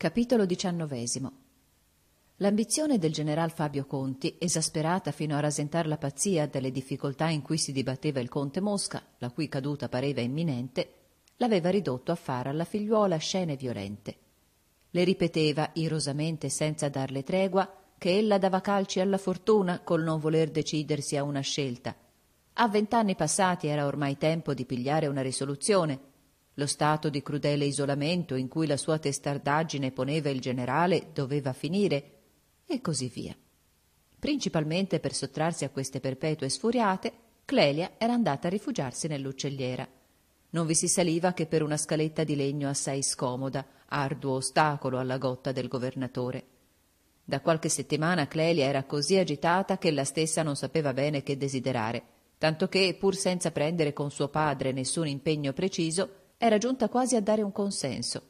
Capitolo XIX L'ambizione del general Fabio Conti, esasperata fino a rasentare la pazzia dalle difficoltà in cui si dibatteva il conte Mosca, la cui caduta pareva imminente, l'aveva ridotto a fare alla figliuola scene violente. Le ripeteva irosamente senza darle tregua che ella dava calci alla fortuna col non voler decidersi a una scelta. A vent'anni passati era ormai tempo di pigliare una risoluzione lo stato di crudele isolamento in cui la sua testardaggine poneva il generale doveva finire, e così via. Principalmente per sottrarsi a queste perpetue sfuriate, Clelia era andata a rifugiarsi nell'uccelliera. Non vi si saliva che per una scaletta di legno assai scomoda, arduo ostacolo alla gotta del governatore. Da qualche settimana Clelia era così agitata che la stessa non sapeva bene che desiderare, tanto che, pur senza prendere con suo padre nessun impegno preciso, era giunta quasi a dare un consenso.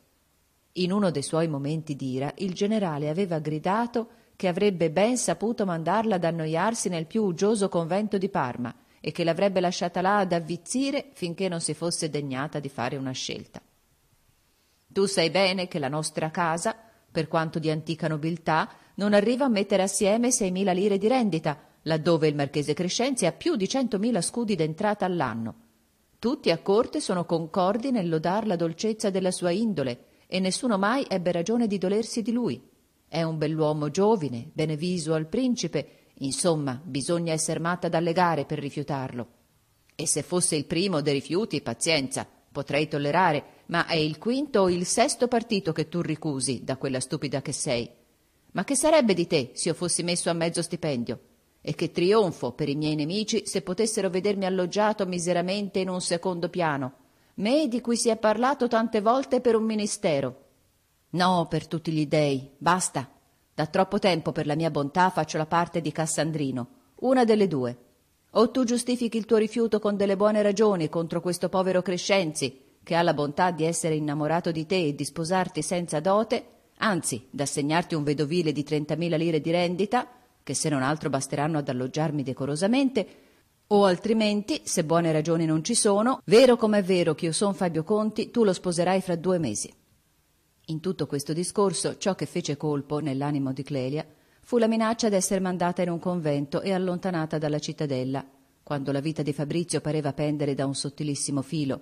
In uno dei suoi momenti d'ira il generale aveva gridato che avrebbe ben saputo mandarla ad annoiarsi nel più uggioso convento di Parma e che l'avrebbe lasciata là ad avvizzire finché non si fosse degnata di fare una scelta. Tu sai bene che la nostra casa, per quanto di antica nobiltà, non arriva a mettere assieme 6.000 lire di rendita, laddove il marchese Crescenzi ha più di 100.000 scudi d'entrata all'anno tutti a corte sono concordi nel lodar la dolcezza della sua indole e nessuno mai ebbe ragione di dolersi di lui. È un bell'uomo giovine, beneviso al principe, insomma, bisogna esser matta dalle gare per rifiutarlo. E se fosse il primo dei rifiuti, pazienza, potrei tollerare, ma è il quinto o il sesto partito che tu ricusi da quella stupida che sei. Ma che sarebbe di te se io fossi messo a mezzo stipendio? e che trionfo per i miei nemici se potessero vedermi alloggiato miseramente in un secondo piano, me di cui si è parlato tante volte per un ministero. No, per tutti gli dei, basta. Da troppo tempo per la mia bontà faccio la parte di Cassandrino, una delle due. O tu giustifichi il tuo rifiuto con delle buone ragioni contro questo povero Crescenzi, che ha la bontà di essere innamorato di te e di sposarti senza dote, anzi, d'assegnarti un vedovile di 30.000 lire di rendita, che se non altro basteranno ad alloggiarmi decorosamente, o altrimenti, se buone ragioni non ci sono, vero com'è vero che io son Fabio Conti, tu lo sposerai fra due mesi. In tutto questo discorso, ciò che fece colpo nell'animo di Clelia fu la minaccia d'essere mandata in un convento e allontanata dalla cittadella, quando la vita di Fabrizio pareva pendere da un sottilissimo filo,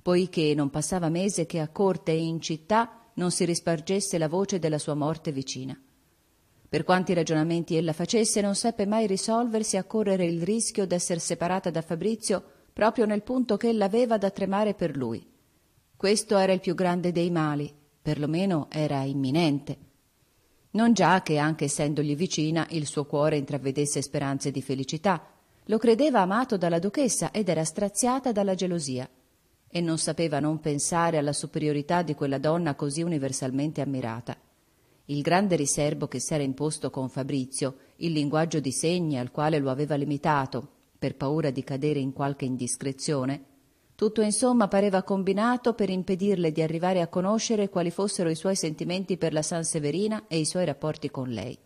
poiché non passava mese che a corte e in città non si rispargesse la voce della sua morte vicina. Per quanti ragionamenti ella facesse, non seppe mai risolversi a correre il rischio d'esser separata da Fabrizio proprio nel punto che ella aveva da tremare per lui. Questo era il più grande dei mali, perlomeno era imminente. Non già che, anche essendogli vicina, il suo cuore intravedesse speranze di felicità. Lo credeva amato dalla duchessa ed era straziata dalla gelosia. E non sapeva non pensare alla superiorità di quella donna così universalmente ammirata il grande riserbo che si era imposto con Fabrizio, il linguaggio di segni al quale lo aveva limitato, per paura di cadere in qualche indiscrezione, tutto insomma pareva combinato per impedirle di arrivare a conoscere quali fossero i suoi sentimenti per la San Severina e i suoi rapporti con lei.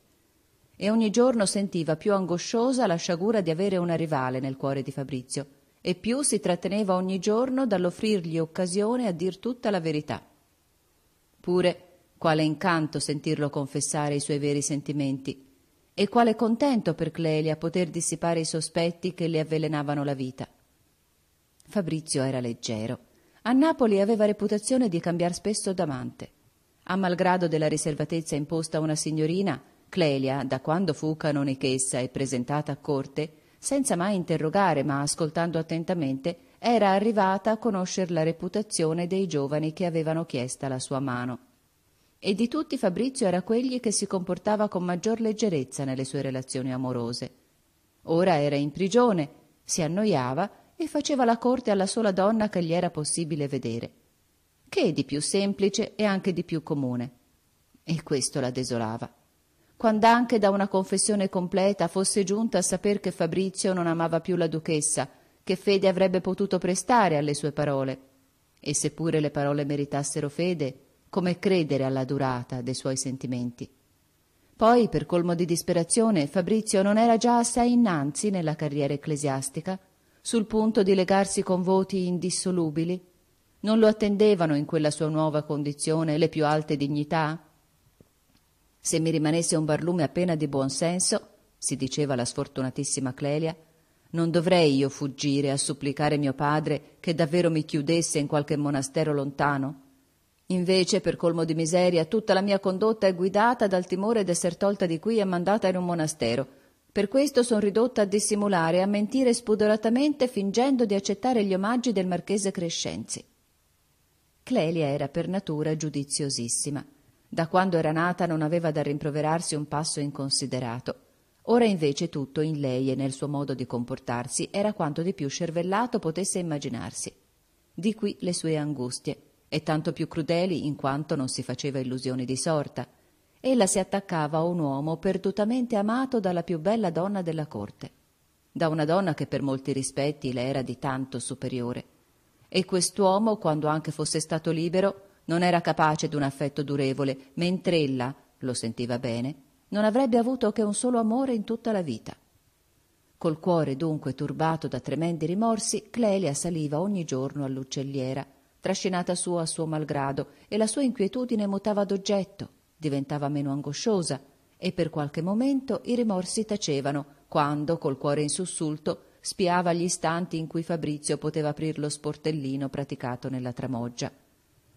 E ogni giorno sentiva più angosciosa la sciagura di avere una rivale nel cuore di Fabrizio, e più si tratteneva ogni giorno dall'offrirgli occasione a dir tutta la verità. Pure quale incanto sentirlo confessare i suoi veri sentimenti. E quale contento per Clelia poter dissipare i sospetti che le avvelenavano la vita. Fabrizio era leggero. A Napoli aveva reputazione di cambiar spesso d'amante. A malgrado della riservatezza imposta a una signorina, Clelia, da quando fu canonichessa e presentata a corte, senza mai interrogare ma ascoltando attentamente, era arrivata a conoscere la reputazione dei giovani che avevano chiesta la sua mano. E di tutti Fabrizio era quelli che si comportava con maggior leggerezza nelle sue relazioni amorose. Ora era in prigione, si annoiava e faceva la corte alla sola donna che gli era possibile vedere. Che è di più semplice e anche di più comune. E questo la desolava. Quando anche da una confessione completa fosse giunta a saper che Fabrizio non amava più la duchessa, che fede avrebbe potuto prestare alle sue parole. E seppure le parole meritassero fede, come credere alla durata dei suoi sentimenti. Poi, per colmo di disperazione, Fabrizio non era già assai innanzi nella carriera ecclesiastica, sul punto di legarsi con voti indissolubili? Non lo attendevano in quella sua nuova condizione le più alte dignità? Se mi rimanesse un barlume appena di buon senso, si diceva la sfortunatissima Clelia, non dovrei io fuggire a supplicare mio padre che davvero mi chiudesse in qualche monastero lontano? Invece, per colmo di miseria, tutta la mia condotta è guidata dal timore d'esser tolta di qui e mandata in un monastero. Per questo sono ridotta a dissimulare, e a mentire spudoratamente, fingendo di accettare gli omaggi del marchese Crescenzi. Clelia era per natura giudiziosissima. Da quando era nata non aveva da rimproverarsi un passo inconsiderato. Ora invece tutto in lei e nel suo modo di comportarsi era quanto di più scervellato potesse immaginarsi. Di qui le sue angustie e tanto più crudeli in quanto non si faceva illusioni di sorta. Ella si attaccava a un uomo perdutamente amato dalla più bella donna della corte, da una donna che per molti rispetti le era di tanto superiore. E quest'uomo, quando anche fosse stato libero, non era capace d'un affetto durevole, mentre ella, lo sentiva bene, non avrebbe avuto che un solo amore in tutta la vita. Col cuore dunque turbato da tremendi rimorsi, Clelia saliva ogni giorno all'uccelliera trascinata su a suo malgrado, e la sua inquietudine mutava d'oggetto, diventava meno angosciosa, e per qualche momento i rimorsi tacevano, quando, col cuore in sussulto, spiava gli istanti in cui Fabrizio poteva aprir lo sportellino praticato nella tramoggia.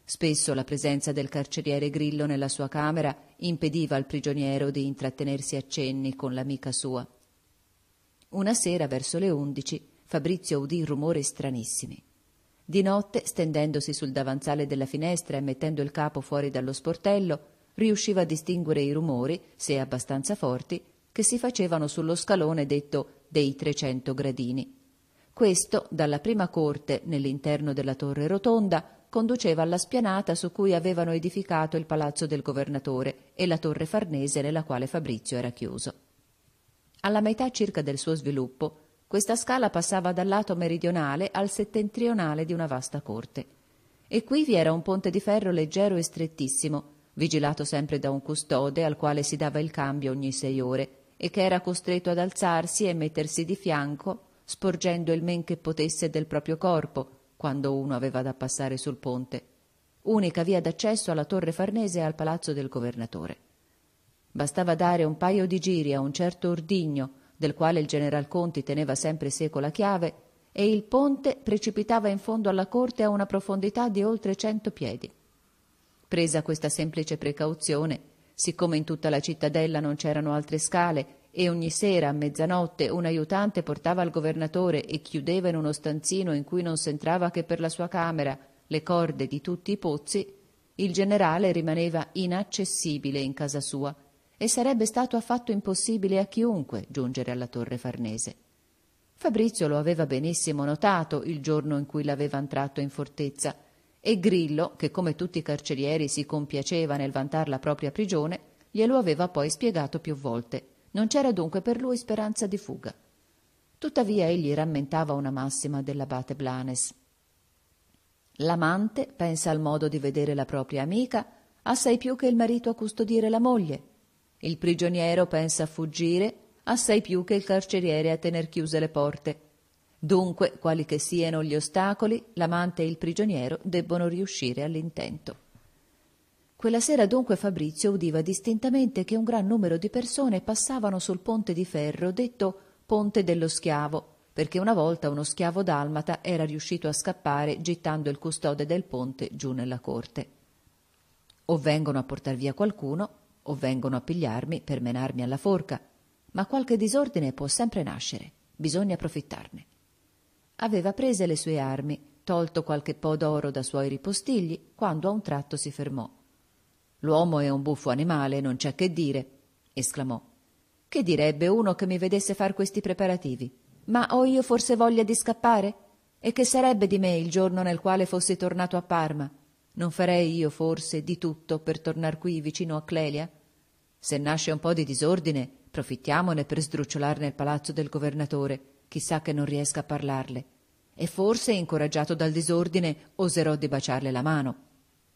Spesso la presenza del carceriere Grillo nella sua camera impediva al prigioniero di intrattenersi a cenni con l'amica sua. Una sera, verso le undici, Fabrizio udì rumori stranissimi. Di notte, stendendosi sul davanzale della finestra e mettendo il capo fuori dallo sportello, riusciva a distinguere i rumori, se abbastanza forti, che si facevano sullo scalone detto dei 300 gradini. Questo, dalla prima corte, nell'interno della torre rotonda, conduceva alla spianata su cui avevano edificato il palazzo del governatore e la torre farnese nella quale Fabrizio era chiuso. Alla metà circa del suo sviluppo, questa scala passava dal lato meridionale al settentrionale di una vasta corte. E qui vi era un ponte di ferro leggero e strettissimo, vigilato sempre da un custode al quale si dava il cambio ogni sei ore, e che era costretto ad alzarsi e mettersi di fianco, sporgendo il men che potesse del proprio corpo, quando uno aveva da passare sul ponte, unica via d'accesso alla torre farnese e al palazzo del governatore. Bastava dare un paio di giri a un certo ordigno del quale il general Conti teneva sempre seco la chiave, e il ponte precipitava in fondo alla corte a una profondità di oltre cento piedi. Presa questa semplice precauzione, siccome in tutta la cittadella non c'erano altre scale e ogni sera a mezzanotte un aiutante portava al governatore e chiudeva in uno stanzino in cui non s'entrava che per la sua camera le corde di tutti i pozzi, il generale rimaneva inaccessibile in casa sua e sarebbe stato affatto impossibile a chiunque giungere alla torre Farnese. Fabrizio lo aveva benissimo notato il giorno in cui l'aveva entrato in fortezza e Grillo, che come tutti i carcerieri si compiaceva nel vantar la propria prigione, glielo aveva poi spiegato più volte. Non c'era dunque per lui speranza di fuga. Tuttavia egli rammentava una massima dell'abate Blanes. L'amante pensa al modo di vedere la propria amica assai più che il marito a custodire la moglie, il prigioniero pensa a fuggire, assai più che il carceriere a tener chiuse le porte. Dunque, quali che siano gli ostacoli, l'amante e il prigioniero debbono riuscire all'intento. Quella sera dunque Fabrizio udiva distintamente che un gran numero di persone passavano sul ponte di ferro detto Ponte dello Schiavo, perché una volta uno schiavo dalmata era riuscito a scappare gittando il custode del ponte giù nella corte. O vengono a portar via qualcuno, o vengono a pigliarmi per menarmi alla forca, ma qualche disordine può sempre nascere, bisogna approfittarne. Aveva prese le sue armi, tolto qualche po' d'oro da suoi ripostigli, quando a un tratto si fermò. L'uomo è un buffo animale, non c'è che dire, esclamò. Che direbbe uno che mi vedesse far questi preparativi? Ma ho io forse voglia di scappare? E che sarebbe di me il giorno nel quale fossi tornato a Parma? Non farei io, forse, di tutto per tornar qui vicino a Clelia? Se nasce un po' di disordine, profittiamone per sdrucciolare nel palazzo del governatore, chissà che non riesca a parlarle. E forse, incoraggiato dal disordine, oserò di baciarle la mano.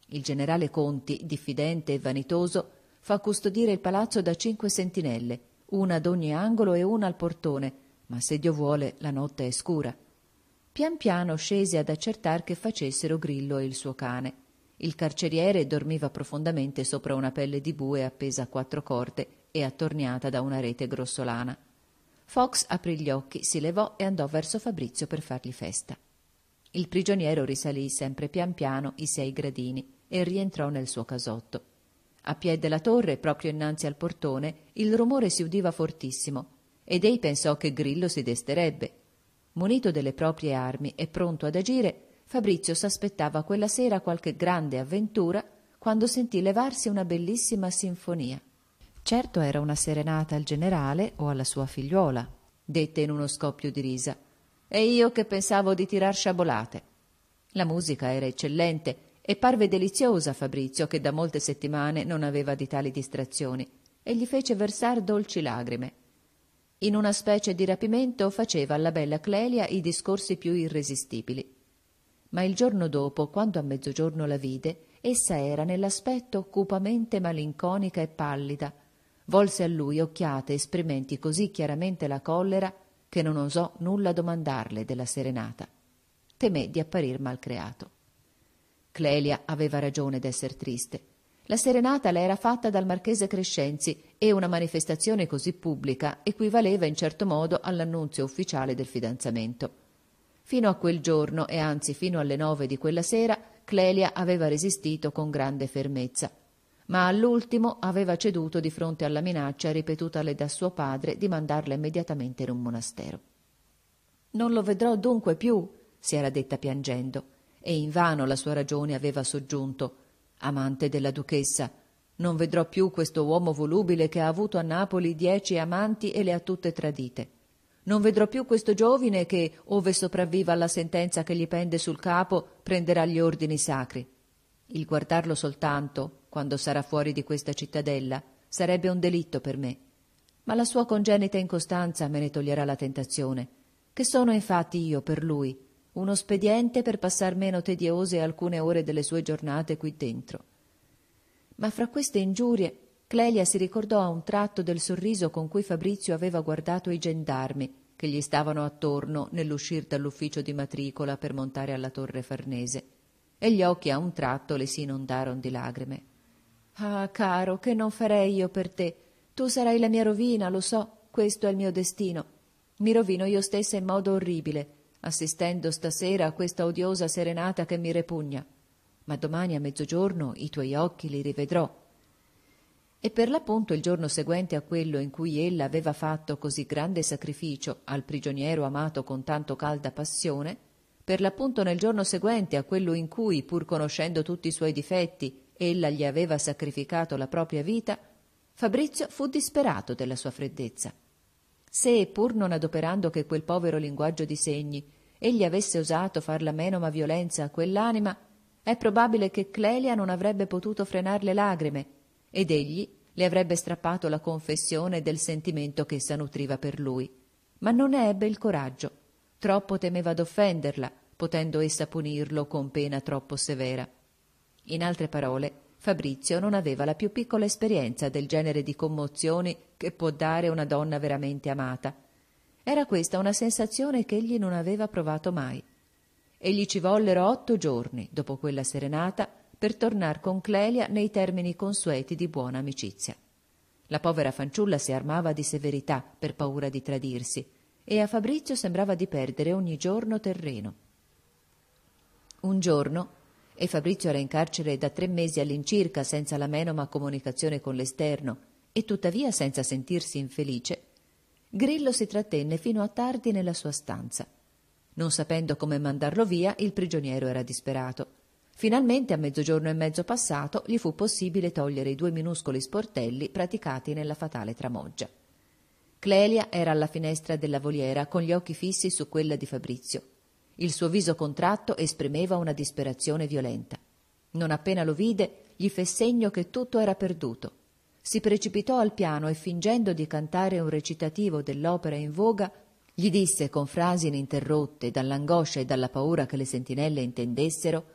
Il generale Conti, diffidente e vanitoso, fa custodire il palazzo da cinque sentinelle, una ad ogni angolo e una al portone, ma se Dio vuole la notte è scura. Pian piano scese ad accertar che facessero Grillo e il suo cane. Il carceriere dormiva profondamente sopra una pelle di bue appesa a quattro corde e attorniata da una rete grossolana. Fox aprì gli occhi, si levò e andò verso Fabrizio per fargli festa. Il prigioniero risalì sempre pian piano i sei gradini e rientrò nel suo casotto. A piè della torre, proprio innanzi al portone, il rumore si udiva fortissimo ed ei pensò che Grillo si desterebbe. Munito delle proprie armi e pronto ad agire, Fabrizio s'aspettava quella sera qualche grande avventura quando sentì levarsi una bellissima sinfonia. Certo era una serenata al generale o alla sua figliuola, dette in uno scoppio di risa. E io che pensavo di tirar sciabolate. La musica era eccellente e parve deliziosa a Fabrizio che da molte settimane non aveva di tali distrazioni e gli fece versar dolci lagrime. In una specie di rapimento faceva alla bella Clelia i discorsi più irresistibili ma il giorno dopo, quando a mezzogiorno la vide, essa era nell'aspetto cupamente malinconica e pallida. Volse a lui occhiate esprimenti così chiaramente la collera che non osò nulla domandarle della serenata. Temé di apparir malcreato. Clelia aveva ragione d'esser triste. La serenata le era fatta dal marchese Crescenzi e una manifestazione così pubblica equivaleva in certo modo all'annunzio ufficiale del fidanzamento. Fino a quel giorno, e anzi fino alle nove di quella sera, Clelia aveva resistito con grande fermezza, ma all'ultimo aveva ceduto di fronte alla minaccia ripetutale da suo padre di mandarla immediatamente in un monastero. Non lo vedrò dunque più, si era detta piangendo, e invano la sua ragione aveva soggiunto amante della duchessa. Non vedrò più questo uomo volubile che ha avuto a Napoli dieci amanti e le ha tutte tradite. Non vedrò più questo giovine che, ove sopravviva alla sentenza che gli pende sul capo, prenderà gli ordini sacri. Il guardarlo soltanto, quando sarà fuori di questa cittadella, sarebbe un delitto per me. Ma la sua congenita incostanza me ne toglierà la tentazione. Che sono infatti io per lui, uno spediente per passar meno tediose alcune ore delle sue giornate qui dentro. Ma fra queste ingiurie Clelia si ricordò a un tratto del sorriso con cui Fabrizio aveva guardato i gendarmi che gli stavano attorno nell'uscir dall'ufficio di matricola per montare alla torre farnese e gli occhi a un tratto le si inondarono di lagrime. Ah, caro, che non farei io per te? Tu sarai la mia rovina, lo so, questo è il mio destino. Mi rovino io stessa in modo orribile, assistendo stasera a questa odiosa serenata che mi repugna. Ma domani a mezzogiorno i tuoi occhi li rivedrò e per l'appunto il giorno seguente a quello in cui ella aveva fatto così grande sacrificio al prigioniero amato con tanto calda passione, per l'appunto nel giorno seguente a quello in cui, pur conoscendo tutti i suoi difetti, ella gli aveva sacrificato la propria vita, Fabrizio fu disperato della sua freddezza. Se, pur non adoperando che quel povero linguaggio di segni, egli avesse osato far la menoma violenza a quell'anima, è probabile che Clelia non avrebbe potuto frenar le lagrime, ed egli le avrebbe strappato la confessione del sentimento ch'essa nutriva per lui. Ma non ne ebbe il coraggio. Troppo temeva d'offenderla, potendo essa punirlo con pena troppo severa. In altre parole, Fabrizio non aveva la più piccola esperienza del genere di commozioni che può dare una donna veramente amata. Era questa una sensazione che egli non aveva provato mai. Egli ci vollero otto giorni, dopo quella serenata, per tornare con Clelia nei termini consueti di buona amicizia. La povera fanciulla si armava di severità per paura di tradirsi e a Fabrizio sembrava di perdere ogni giorno terreno. Un giorno, e Fabrizio era in carcere da tre mesi all'incirca senza la menoma comunicazione con l'esterno e tuttavia senza sentirsi infelice, Grillo si trattenne fino a tardi nella sua stanza. Non sapendo come mandarlo via, il prigioniero era disperato Finalmente a mezzogiorno e mezzo passato gli fu possibile togliere i due minuscoli sportelli praticati nella fatale tramoggia. Clelia era alla finestra della voliera con gli occhi fissi su quella di Fabrizio. Il suo viso contratto esprimeva una disperazione violenta. Non appena lo vide, gli fe segno che tutto era perduto. Si precipitò al piano e fingendo di cantare un recitativo dell'opera in voga, gli disse con frasi ininterrotte dall'angoscia e dalla paura che le sentinelle intendessero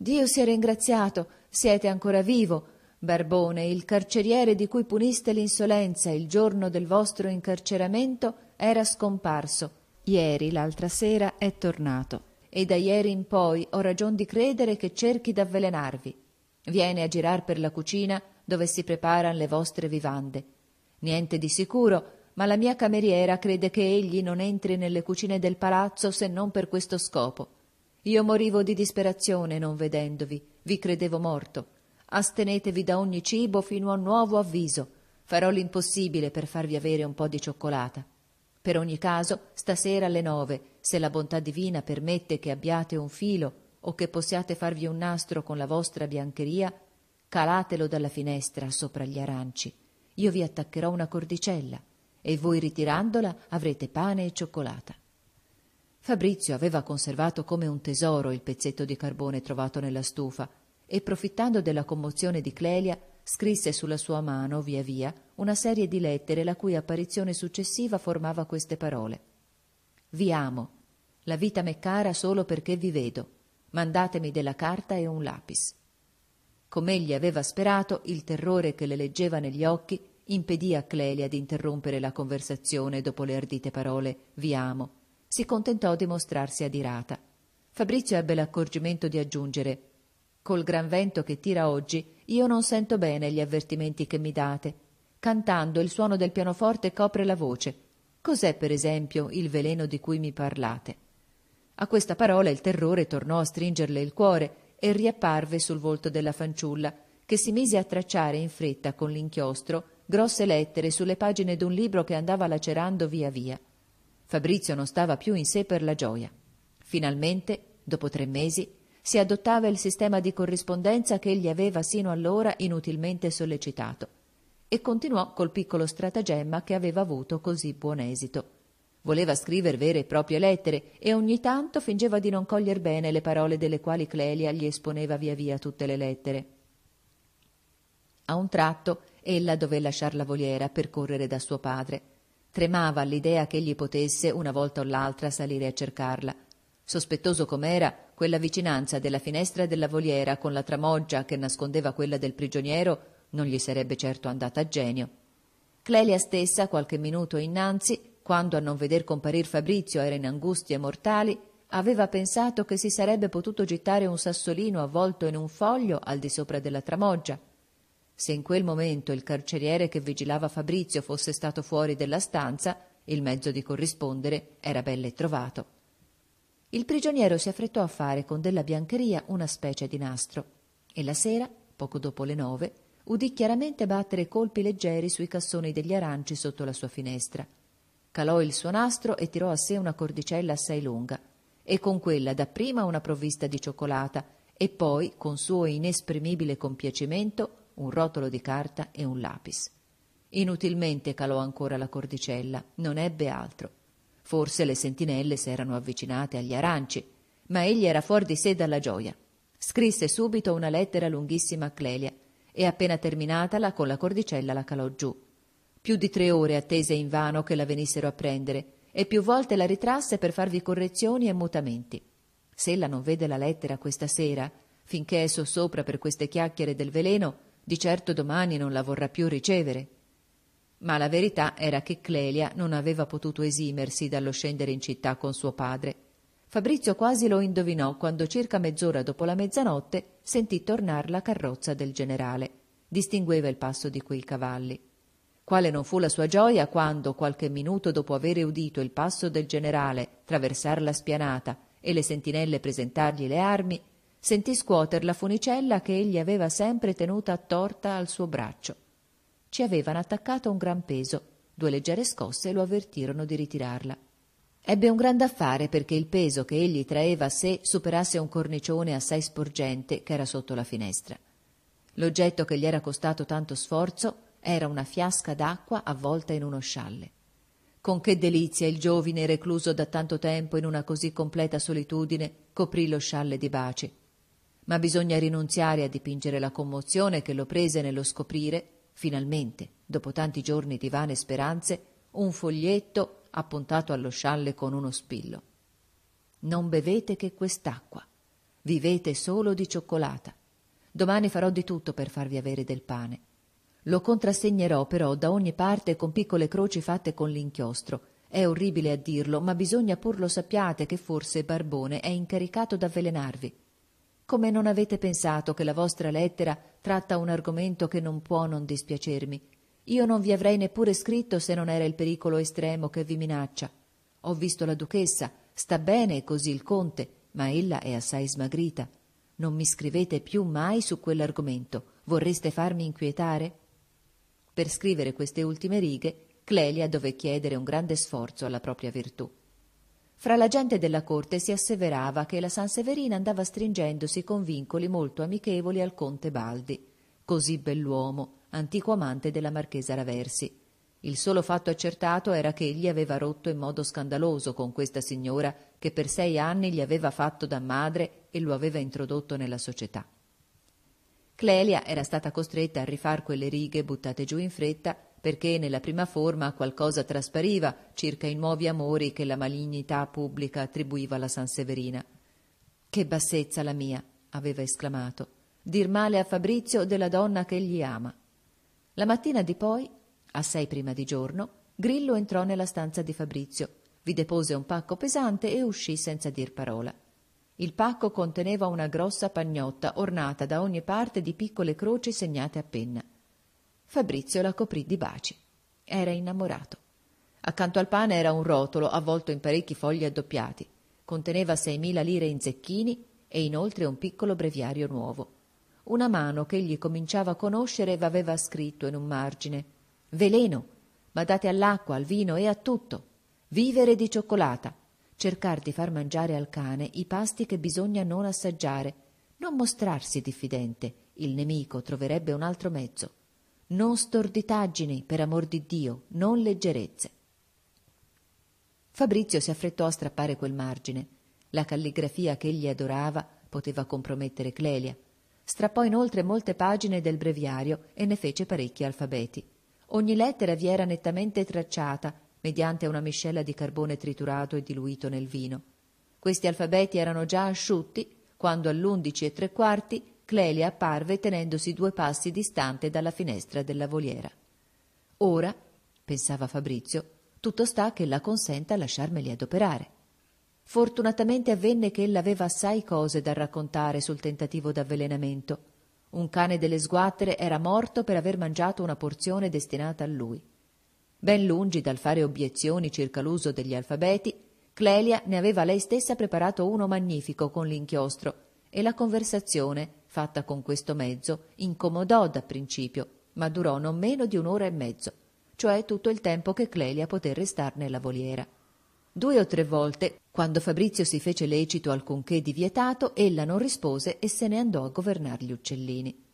Dio sia ringraziato, siete ancora vivo. Barbone, il carceriere di cui puniste l'insolenza il giorno del vostro incarceramento, era scomparso. Ieri, l'altra sera, è tornato. E da ieri in poi ho ragion di credere che cerchi d'avvelenarvi. Viene a girar per la cucina dove si preparan le vostre vivande. Niente di sicuro, ma la mia cameriera crede che egli non entri nelle cucine del palazzo se non per questo scopo io morivo di disperazione non vedendovi, vi credevo morto. Astenetevi da ogni cibo fino a nuovo avviso. Farò l'impossibile per farvi avere un po' di cioccolata. Per ogni caso, stasera alle nove, se la bontà divina permette che abbiate un filo o che possiate farvi un nastro con la vostra biancheria, calatelo dalla finestra sopra gli aranci. Io vi attaccherò una cordicella e voi ritirandola avrete pane e cioccolata. Fabrizio aveva conservato come un tesoro il pezzetto di carbone trovato nella stufa e, profittando della commozione di Clelia, scrisse sulla sua mano, via via, una serie di lettere la cui apparizione successiva formava queste parole. Vi amo. La vita m'è cara solo perché vi vedo. Mandatemi della carta e un lapis. Com'egli aveva sperato, il terrore che le leggeva negli occhi impedì a Clelia di interrompere la conversazione dopo le ardite parole Vi amo si contentò di mostrarsi adirata. Fabrizio ebbe l'accorgimento di aggiungere Col gran vento che tira oggi, io non sento bene gli avvertimenti che mi date. Cantando il suono del pianoforte copre la voce. Cos'è, per esempio, il veleno di cui mi parlate? A questa parola il terrore tornò a stringerle il cuore e riapparve sul volto della fanciulla, che si mise a tracciare in fretta con l'inchiostro grosse lettere sulle pagine d'un libro che andava lacerando via via. Fabrizio non stava più in sé per la gioia. Finalmente, dopo tre mesi, si adottava il sistema di corrispondenza che egli aveva sino allora inutilmente sollecitato e continuò col piccolo stratagemma che aveva avuto così buon esito. Voleva scrivere vere e proprie lettere e ogni tanto fingeva di non coglier bene le parole delle quali Clelia gli esponeva via via tutte le lettere. A un tratto ella dové lasciar la voliera per correre da suo padre tremava all'idea che egli potesse, una volta o l'altra, salire a cercarla. Sospettoso com'era, quella vicinanza della finestra della voliera con la tramoggia che nascondeva quella del prigioniero non gli sarebbe certo andata a genio. Clelia stessa, qualche minuto innanzi, quando a non veder comparir Fabrizio era in angustie mortali, aveva pensato che si sarebbe potuto gittare un sassolino avvolto in un foglio al di sopra della tramoggia se in quel momento il carceriere che vigilava Fabrizio fosse stato fuori della stanza, il mezzo di corrispondere era belle trovato. Il prigioniero si affrettò a fare con della biancheria una specie di nastro e la sera, poco dopo le nove, udì chiaramente battere colpi leggeri sui cassoni degli aranci sotto la sua finestra. Calò il suo nastro e tirò a sé una cordicella assai lunga e con quella dapprima una provvista di cioccolata e poi, con suo inesprimibile compiacimento, un rotolo di carta e un lapis. Inutilmente calò ancora la cordicella, non ebbe altro. Forse le sentinelle s'erano avvicinate agli aranci, ma egli era fuori di sé dalla gioia. Scrisse subito una lettera lunghissima a Clelia e appena terminatala con la cordicella la calò giù. Più di tre ore attese invano che la venissero a prendere e più volte la ritrasse per farvi correzioni e mutamenti. Se ella non vede la lettera questa sera, finché è sossopra per queste chiacchiere del veleno, di certo domani non la vorrà più ricevere. Ma la verità era che Clelia non aveva potuto esimersi dallo scendere in città con suo padre. Fabrizio quasi lo indovinò quando circa mezz'ora dopo la mezzanotte sentì tornare la carrozza del generale. Distingueva il passo di quei cavalli. Quale non fu la sua gioia quando, qualche minuto dopo avere udito il passo del generale traversar la spianata e le sentinelle presentargli le armi, sentì scuoter la funicella che egli aveva sempre tenuta attorta al suo braccio. Ci avevano attaccato un gran peso, due leggere scosse lo avvertirono di ritirarla. Ebbe un gran affare perché il peso che egli traeva a sé superasse un cornicione assai sporgente che era sotto la finestra. L'oggetto che gli era costato tanto sforzo era una fiasca d'acqua avvolta in uno scialle. Con che delizia il giovine recluso da tanto tempo in una così completa solitudine coprì lo scialle di baci ma bisogna rinunziare a dipingere la commozione che lo prese nello scoprire, finalmente, dopo tanti giorni di vane speranze, un foglietto appuntato allo scialle con uno spillo. Non bevete che quest'acqua, vivete solo di cioccolata. Domani farò di tutto per farvi avere del pane. Lo contrassegnerò però da ogni parte con piccole croci fatte con l'inchiostro. È orribile a dirlo, ma bisogna pur lo sappiate che forse Barbone è incaricato d'avvelenarvi come non avete pensato che la vostra lettera tratta un argomento che non può non dispiacermi. Io non vi avrei neppure scritto se non era il pericolo estremo che vi minaccia. Ho visto la duchessa, sta bene così il conte, ma ella è assai smagrita. Non mi scrivete più mai su quell'argomento. Vorreste farmi inquietare? Per scrivere queste ultime righe, Clelia dove chiedere un grande sforzo alla propria virtù. Fra la gente della corte si asseverava che la Sanseverina andava stringendosi con vincoli molto amichevoli al conte Baldi, così bell'uomo, antico amante della marchesa Raversi. Il solo fatto accertato era che egli aveva rotto in modo scandaloso con questa signora che per sei anni gli aveva fatto da madre e lo aveva introdotto nella società. Clelia era stata costretta a rifar quelle righe buttate giù in fretta perché nella prima forma qualcosa traspariva circa i nuovi amori che la malignità pubblica attribuiva alla Sanseverina. Che bassezza la mia, aveva esclamato, dir male a Fabrizio della donna che egli ama. La mattina di poi, a sei prima di giorno, Grillo entrò nella stanza di Fabrizio, vi depose un pacco pesante e uscì senza dir parola. Il pacco conteneva una grossa pagnotta ornata da ogni parte di piccole croci segnate a penna. Fabrizio la coprì di baci. Era innamorato. Accanto al pane era un rotolo avvolto in parecchi fogli addoppiati. Conteneva 6.000 lire in zecchini e inoltre un piccolo breviario nuovo. Una mano che egli cominciava a conoscere aveva scritto in un margine Veleno, ma date all'acqua, al vino e a tutto. Vivere di cioccolata. Cercar di far mangiare al cane i pasti che bisogna non assaggiare. Non mostrarsi diffidente. Il nemico troverebbe un altro mezzo non storditaggini, per amor di Dio, non leggerezze. Fabrizio si affrettò a strappare quel margine. La calligrafia che egli adorava poteva compromettere Clelia. Strappò inoltre molte pagine del breviario e ne fece parecchi alfabeti. Ogni lettera vi era nettamente tracciata mediante una miscela di carbone triturato e diluito nel vino. Questi alfabeti erano già asciutti quando all'undici e tre quarti Clelia apparve tenendosi due passi distante dalla finestra della voliera. Ora, pensava Fabrizio, tutto sta che la consenta a lasciarmeli adoperare. Fortunatamente avvenne che ella aveva assai cose da raccontare sul tentativo d'avvelenamento. Un cane delle sguattere era morto per aver mangiato una porzione destinata a lui. Ben lungi dal fare obiezioni circa l'uso degli alfabeti, Clelia ne aveva lei stessa preparato uno magnifico con l'inchiostro e la conversazione fatta con questo mezzo incomodò da principio, ma durò non meno di un'ora e mezzo, cioè tutto il tempo che Clelia poté restare nella voliera. Due o tre volte, quando Fabrizio si fece lecito alcunché di vietato, ella non rispose e se ne andò a governare gli uccellini.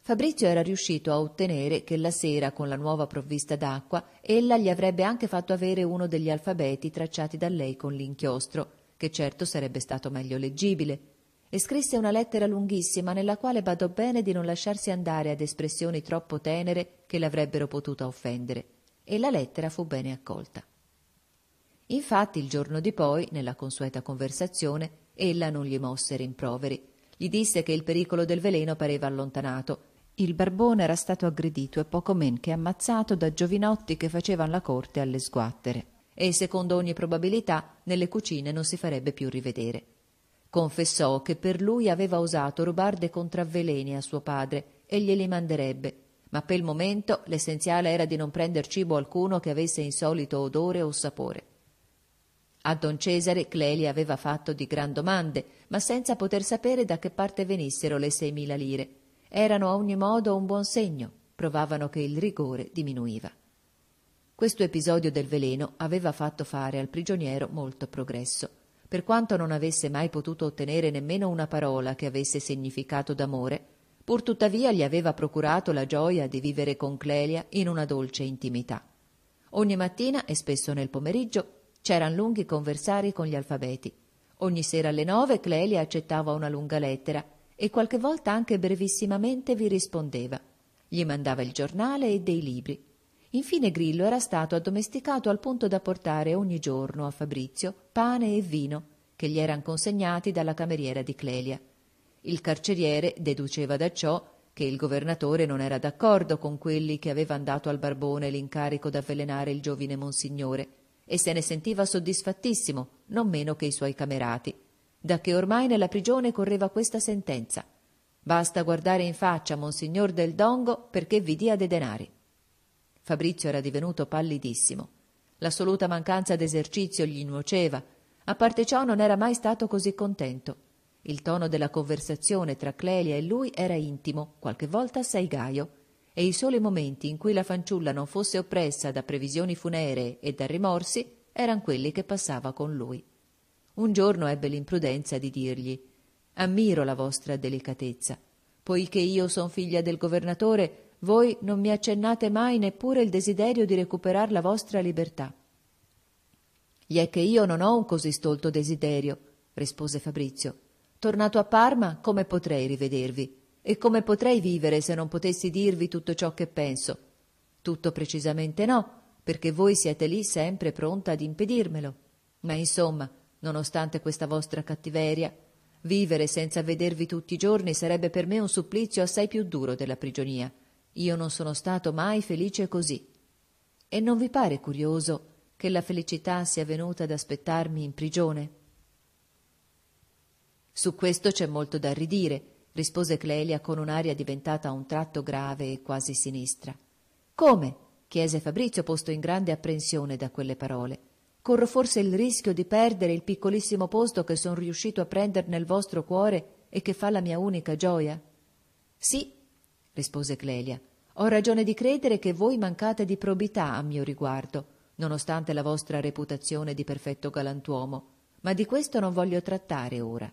Fabrizio era riuscito a ottenere che la sera, con la nuova provvista d'acqua, ella gli avrebbe anche fatto avere uno degli alfabeti tracciati da lei con l'inchiostro, che certo sarebbe stato meglio leggibile, e scrisse una lettera lunghissima nella quale badò bene di non lasciarsi andare ad espressioni troppo tenere che l'avrebbero potuta offendere, e la lettera fu bene accolta. Infatti il giorno di poi, nella consueta conversazione, ella non gli mosse rimproveri, gli disse che il pericolo del veleno pareva allontanato. Il barbone era stato aggredito e poco men che ammazzato da giovinotti che facevano la corte alle sguattere, e secondo ogni probabilità nelle cucine non si farebbe più rivedere. Confessò che per lui aveva osato rubar dei contravveleni a suo padre e glieli manderebbe, ma per il momento l'essenziale era di non prender cibo alcuno che avesse insolito odore o sapore. A don Cesare Clelia aveva fatto di gran domande, ma senza poter sapere da che parte venissero le seimila lire. Erano a ogni modo un buon segno, provavano che il rigore diminuiva. Questo episodio del veleno aveva fatto fare al prigioniero molto progresso per quanto non avesse mai potuto ottenere nemmeno una parola che avesse significato d'amore, pur tuttavia gli aveva procurato la gioia di vivere con Clelia in una dolce intimità. Ogni mattina e spesso nel pomeriggio c'eran lunghi conversari con gli alfabeti. Ogni sera alle nove Clelia accettava una lunga lettera e qualche volta anche brevissimamente vi rispondeva. Gli mandava il giornale e dei libri Infine Grillo era stato addomesticato al punto da portare ogni giorno a Fabrizio pane e vino che gli eran consegnati dalla cameriera di Clelia. Il carceriere deduceva da ciò che il governatore non era d'accordo con quelli che avevano dato al Barbone l'incarico d'avvelenare il giovine monsignore e se ne sentiva soddisfattissimo, non meno che i suoi camerati, da che ormai nella prigione correva questa sentenza. Basta guardare in faccia Monsignor del Dongo perché vi dia dei denari. Fabrizio era divenuto pallidissimo. L'assoluta mancanza d'esercizio gli nuoceva. A parte ciò non era mai stato così contento. Il tono della conversazione tra Clelia e lui era intimo, qualche volta assai gaio, e i soli momenti in cui la fanciulla non fosse oppressa da previsioni funeree e da rimorsi eran quelli che passava con lui. Un giorno ebbe l'imprudenza di dirgli Ammiro la vostra delicatezza. Poiché io son figlia del governatore, voi non mi accennate mai neppure il desiderio di recuperar la vostra libertà. Gli è che io non ho un così stolto desiderio, rispose Fabrizio. Tornato a Parma, come potrei rivedervi? E come potrei vivere se non potessi dirvi tutto ciò che penso? Tutto precisamente no, perché voi siete lì sempre pronta ad impedirmelo. Ma insomma, nonostante questa vostra cattiveria, vivere senza vedervi tutti i giorni sarebbe per me un supplizio assai più duro della prigionia io non sono stato mai felice così. E non vi pare curioso che la felicità sia venuta ad aspettarmi in prigione? Su questo c'è molto da ridire, rispose Clelia con un'aria diventata a un tratto grave e quasi sinistra. Come? chiese Fabrizio posto in grande apprensione da quelle parole. Corro forse il rischio di perdere il piccolissimo posto che sono riuscito a prendere nel vostro cuore e che fa la mia unica gioia? Sì, rispose Clelia. Ho ragione di credere che voi mancate di probità a mio riguardo, nonostante la vostra reputazione di perfetto galantuomo, ma di questo non voglio trattare ora.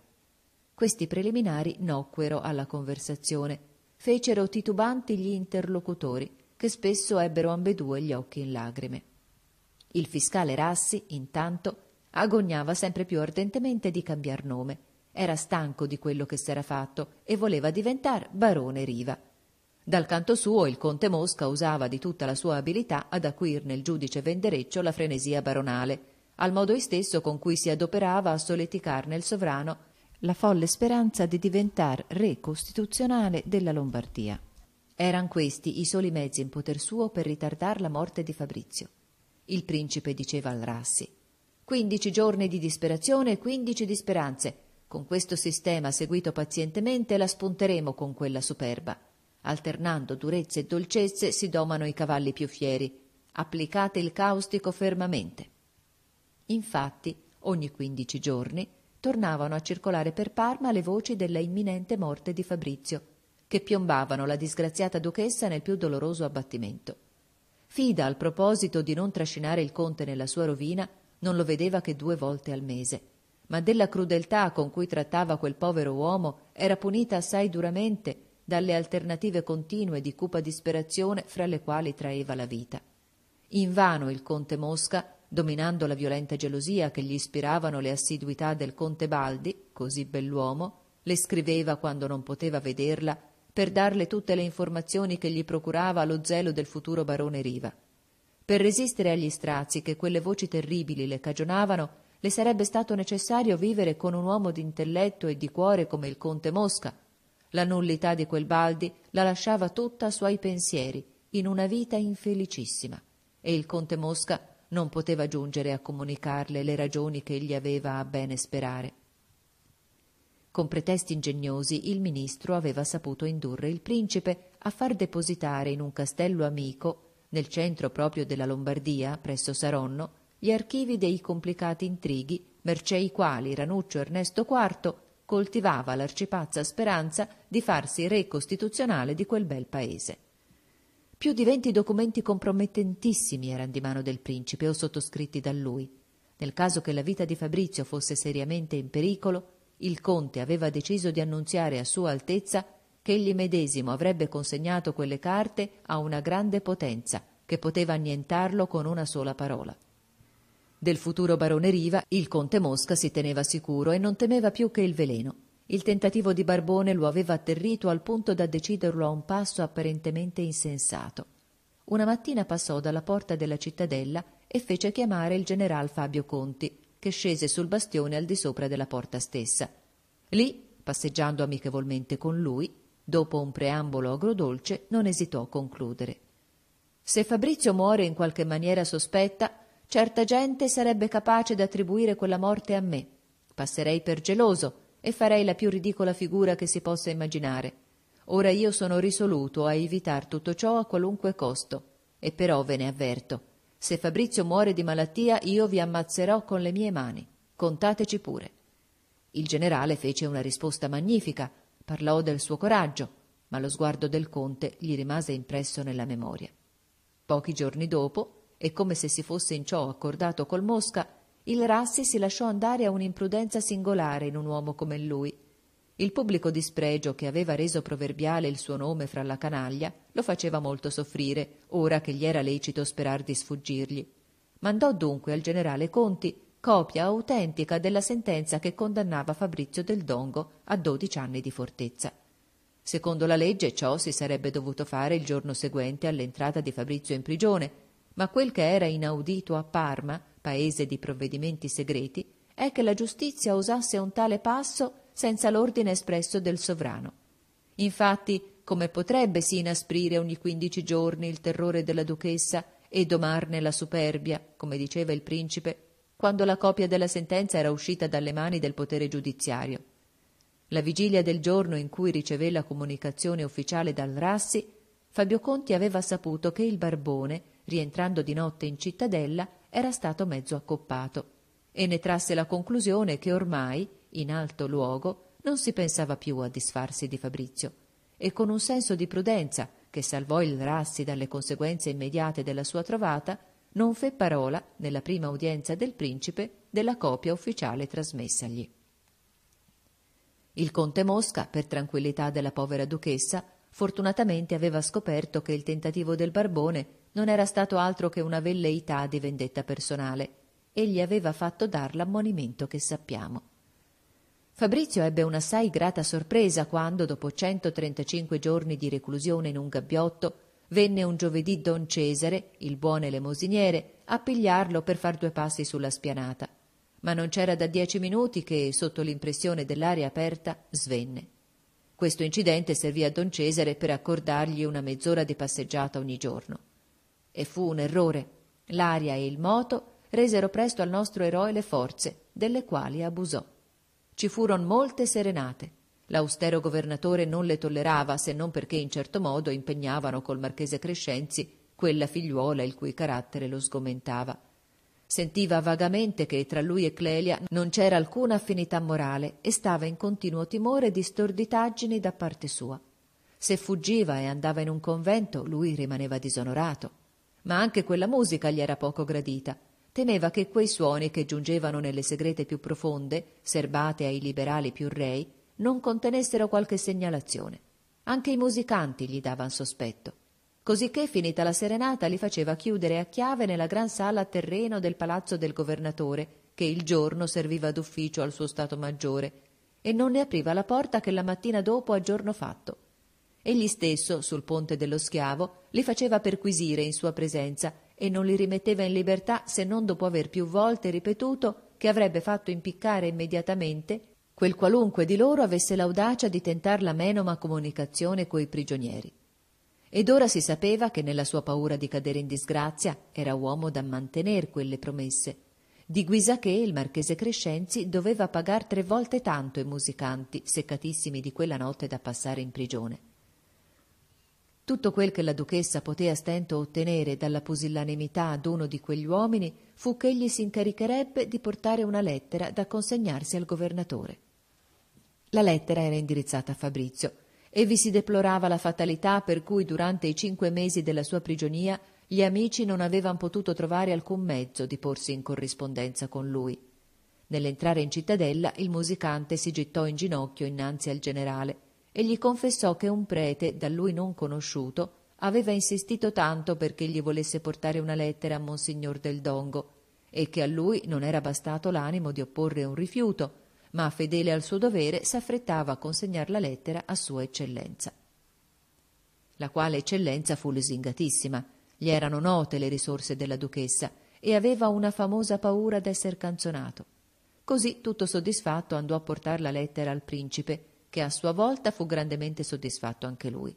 Questi preliminari nocquero alla conversazione, fecero titubanti gli interlocutori, che spesso ebbero ambedue gli occhi in lagrime. Il fiscale Rassi, intanto, agognava sempre più ardentemente di cambiar nome. Era stanco di quello che s'era fatto e voleva diventar barone Riva. Dal canto suo il conte Mosca usava di tutta la sua abilità ad acuir nel giudice Vendereccio la frenesia baronale, al modo istesso con cui si adoperava a soleticar nel sovrano la folle speranza di diventar re costituzionale della Lombardia. Eran questi i soli mezzi in poter suo per ritardare la morte di Fabrizio. Il principe diceva al Rassi quindici giorni di disperazione e quindici di speranze. Con questo sistema seguito pazientemente la spunteremo con quella superba. Alternando durezze e dolcezze si domano i cavalli più fieri. Applicate il caustico fermamente. Infatti, ogni quindici giorni, tornavano a circolare per Parma le voci della imminente morte di Fabrizio, che piombavano la disgraziata duchessa nel più doloroso abbattimento. Fida, al proposito di non trascinare il conte nella sua rovina, non lo vedeva che due volte al mese, ma della crudeltà con cui trattava quel povero uomo era punita assai duramente dalle alternative continue di cupa disperazione fra le quali traeva la vita. Invano il conte Mosca, dominando la violenta gelosia che gli ispiravano le assiduità del conte Baldi, così bell'uomo, le scriveva quando non poteva vederla per darle tutte le informazioni che gli procurava lo zelo del futuro barone Riva. Per resistere agli strazi che quelle voci terribili le cagionavano, le sarebbe stato necessario vivere con un uomo d'intelletto e di cuore come il conte Mosca, la nullità di quel Baldi la lasciava tutta a suoi pensieri, in una vita infelicissima, e il conte Mosca non poteva giungere a comunicarle le ragioni che egli aveva a bene sperare. Con pretesti ingegnosi il ministro aveva saputo indurre il principe a far depositare in un castello amico, nel centro proprio della Lombardia, presso Saronno, gli archivi dei complicati intrighi, mercé i quali Ranuccio Ernesto IV coltivava l'arcipazza speranza di farsi re costituzionale di quel bel paese. Più di venti documenti compromettentissimi erano di mano del principe o sottoscritti da lui. Nel caso che la vita di Fabrizio fosse seriamente in pericolo, il conte aveva deciso di annunziare a Sua Altezza che egli medesimo avrebbe consegnato quelle carte a una grande potenza che poteva annientarlo con una sola parola. Del futuro barone Riva il conte Mosca si teneva sicuro e non temeva più che il veleno. Il tentativo di Barbone lo aveva atterrito al punto da deciderlo a un passo apparentemente insensato. Una mattina passò dalla porta della cittadella e fece chiamare il general Fabio Conti, che scese sul bastione al di sopra della porta stessa. Lì, passeggiando amichevolmente con lui, dopo un preambolo agrodolce, non esitò a concludere. Se Fabrizio muore in qualche maniera sospetta, certa gente sarebbe capace d'attribuire quella morte a me. Passerei per geloso e farei la più ridicola figura che si possa immaginare. Ora io sono risoluto a evitar tutto ciò a qualunque costo, e però ve ne avverto. Se Fabrizio muore di malattia io vi ammazzerò con le mie mani. Contateci pure. Il generale fece una risposta magnifica, parlò del suo coraggio, ma lo sguardo del conte gli rimase impresso nella memoria. Pochi giorni dopo, e come se si fosse in ciò accordato col Mosca, il Rassi si lasciò andare a un'imprudenza singolare in un uomo come lui. Il pubblico dispregio che aveva reso proverbiale il suo nome fra la canaglia lo faceva molto soffrire, ora che gli era lecito sperar di sfuggirgli. Mandò dunque al generale Conti copia autentica della sentenza che condannava Fabrizio del Dongo a dodici anni di fortezza. Secondo la legge ciò si sarebbe dovuto fare il giorno seguente all'entrata di Fabrizio in prigione, ma quel che era inaudito a Parma, paese di provvedimenti segreti, è che la giustizia osasse un tale passo senza l'ordine espresso del sovrano. Infatti, come potrebbe si inasprire ogni quindici giorni il terrore della duchessa e domarne la superbia, come diceva il principe, quando la copia della sentenza era uscita dalle mani del potere giudiziario. La vigilia del giorno in cui ricevé la comunicazione ufficiale dal Rassi, Fabio Conti aveva saputo che il Barbone rientrando di notte in cittadella, era stato mezzo accoppato e ne trasse la conclusione che ormai, in alto luogo, non si pensava più a disfarsi di Fabrizio e con un senso di prudenza che salvò il Rassi dalle conseguenze immediate della sua trovata, non fe parola, nella prima udienza del principe, della copia ufficiale trasmessagli. Il conte Mosca, per tranquillità della povera duchessa, fortunatamente aveva scoperto che il tentativo del Barbone non era stato altro che una velleità di vendetta personale e gli aveva fatto dar l'ammonimento che sappiamo. Fabrizio ebbe un'assai grata sorpresa quando, dopo 135 giorni di reclusione in un gabbiotto, venne un giovedì don Cesare, il buon elemosiniere, a pigliarlo per far due passi sulla spianata. Ma non c'era da dieci minuti che, sotto l'impressione dell'aria aperta, svenne. Questo incidente servì a don Cesare per accordargli una mezz'ora di passeggiata ogni giorno. E fu un errore. L'aria e il moto resero presto al nostro eroe le forze, delle quali abusò. Ci furono molte serenate. L'austero governatore non le tollerava se non perché in certo modo impegnavano col marchese Crescenzi quella figliuola il cui carattere lo sgomentava. Sentiva vagamente che tra lui e Clelia non c'era alcuna affinità morale e stava in continuo timore di storditaggini da parte sua. Se fuggiva e andava in un convento, lui rimaneva disonorato ma anche quella musica gli era poco gradita. Temeva che quei suoni che giungevano nelle segrete più profonde, serbate ai liberali più rei, non contenessero qualche segnalazione. Anche i musicanti gli davan sospetto. Cosicché, finita la serenata, li faceva chiudere a chiave nella gran sala a terreno del palazzo del governatore, che il giorno serviva d'ufficio al suo stato maggiore, e non ne apriva la porta che la mattina dopo a giorno fatto Egli stesso, sul ponte dello schiavo, li faceva perquisire in sua presenza e non li rimetteva in libertà se non dopo aver più volte ripetuto che avrebbe fatto impiccare immediatamente quel qualunque di loro avesse l'audacia di tentar la menoma comunicazione coi prigionieri. Ed ora si sapeva che nella sua paura di cadere in disgrazia era uomo da mantener quelle promesse, di guisa che il marchese Crescenzi doveva pagar tre volte tanto i musicanti seccatissimi di quella notte da passare in prigione. Tutto quel che la duchessa poté a stento ottenere dalla pusillanimità d'uno di quegli uomini fu che egli si incaricherebbe di portare una lettera da consegnarsi al governatore. La lettera era indirizzata a Fabrizio e vi si deplorava la fatalità per cui durante i cinque mesi della sua prigionia gli amici non avevano potuto trovare alcun mezzo di porsi in corrispondenza con lui. Nell'entrare in cittadella il musicante si gittò in ginocchio innanzi al generale e gli confessò che un prete, da lui non conosciuto, aveva insistito tanto perché gli volesse portare una lettera a Monsignor del Dongo e che a lui non era bastato l'animo di opporre un rifiuto, ma fedele al suo dovere s'affrettava a consegnar la lettera a Sua Eccellenza. La quale eccellenza fu lusingatissima, gli erano note le risorse della duchessa e aveva una famosa paura d'esser canzonato. Così, tutto soddisfatto, andò a portar la lettera al principe che a sua volta fu grandemente soddisfatto anche lui.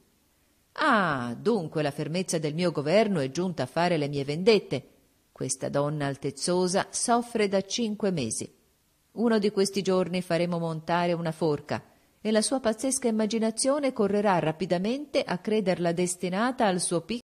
Ah, dunque la fermezza del mio governo è giunta a fare le mie vendette. Questa donna altezzosa soffre da cinque mesi. Uno di questi giorni faremo montare una forca e la sua pazzesca immaginazione correrà rapidamente a crederla destinata al suo piccolo